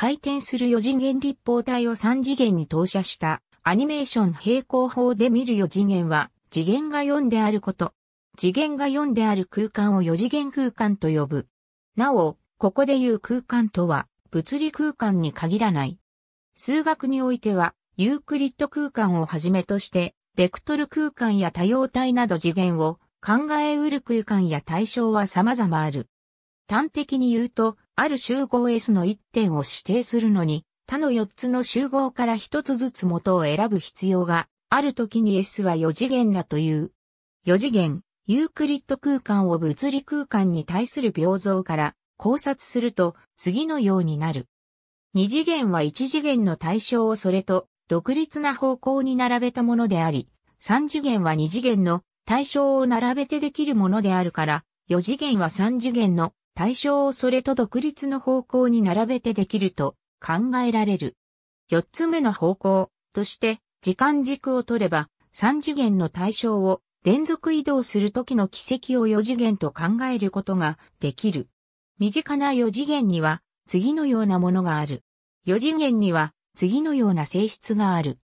回転する四次元立方体を三次元に投射したアニメーション平行法で見る四次元は次元が4であること。次元が4である空間を四次元空間と呼ぶ。なお、ここで言う空間とは物理空間に限らない。数学においてはユークリッド空間をはじめとしてベクトル空間や多様体など次元を考えうる空間や対象は様々ある。端的に言うと、ある集合 S の1点を指定するのに、他の4つの集合から1つずつ元を選ぶ必要があるときに S は4次元だという。4次元、ユークリッド空間を物理空間に対する病像から考察すると次のようになる。2次元は1次元の対象をそれと独立な方向に並べたものであり、3次元は2次元の対象を並べてできるものであるから、4次元は3次元の対象をそれと独立の方向に並べてできると考えられる。四つ目の方向として時間軸を取れば三次元の対象を連続移動するときの軌跡を四次元と考えることができる。身近な四次元には次のようなものがある。四次元には次のような性質がある。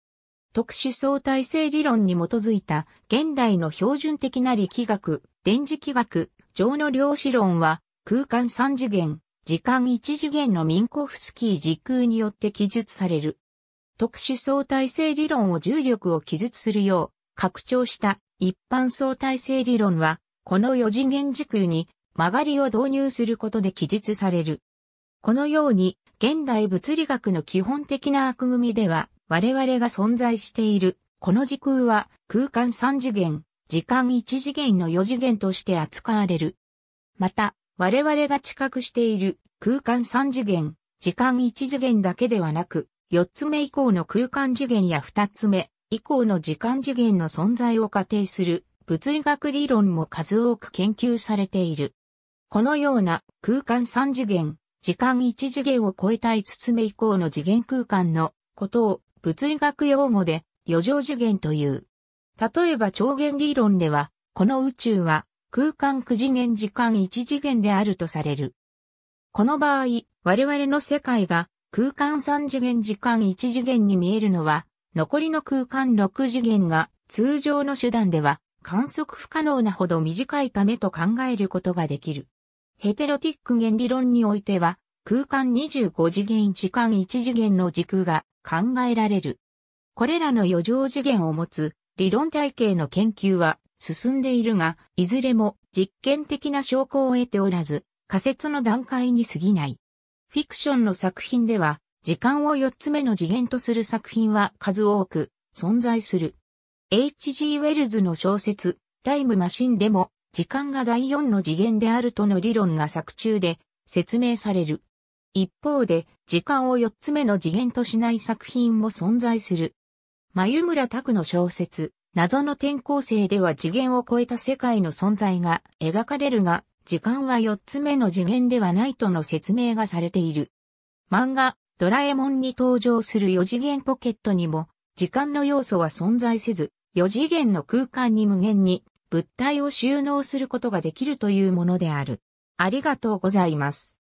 特殊相対性理論に基づいた現代の標準的な力学、電磁気学上の量子論は空間三次元、時間一次元のミンコフスキー時空によって記述される。特殊相対性理論を重力を記述するよう拡張した一般相対性理論は、この四次元時空に曲がりを導入することで記述される。このように、現代物理学の基本的な枠組みでは、我々が存在している、この時空は空間三次元、時間一次元の四次元として扱われる。また、我々が知覚している空間3次元、時間1次元だけではなく、4つ目以降の空間次元や2つ目以降の時間次元の存在を仮定する物理学理論も数多く研究されている。このような空間3次元、時間1次元を超えた5つ目以降の次元空間のことを物理学用語で余剰次元という。例えば超限理論では、この宇宙は空間9次元時間1次元であるとされる。この場合、我々の世界が空間3次元時間1次元に見えるのは、残りの空間6次元が通常の手段では観測不可能なほど短いためと考えることができる。ヘテロティック原理論においては、空間25次元時間1次元の時空が考えられる。これらの余剰次元を持つ理論体系の研究は進んでいるが、いずれも実験的な証拠を得ておらず、仮説の段階に過ぎない。フィクションの作品では、時間を四つ目の次元とする作品は数多く存在する。H.G. ウェルズの小説、タイムマシンでも、時間が第四の次元であるとの理論が作中で説明される。一方で、時間を四つ目の次元としない作品も存在する。眉村拓の小説、謎の転校生では次元を超えた世界の存在が描かれるが、時間は4つ目の次元ではないとの説明がされている。漫画、ドラえもんに登場する4次元ポケットにも、時間の要素は存在せず、4次元の空間に無限に物体を収納することができるというものである。ありがとうございます。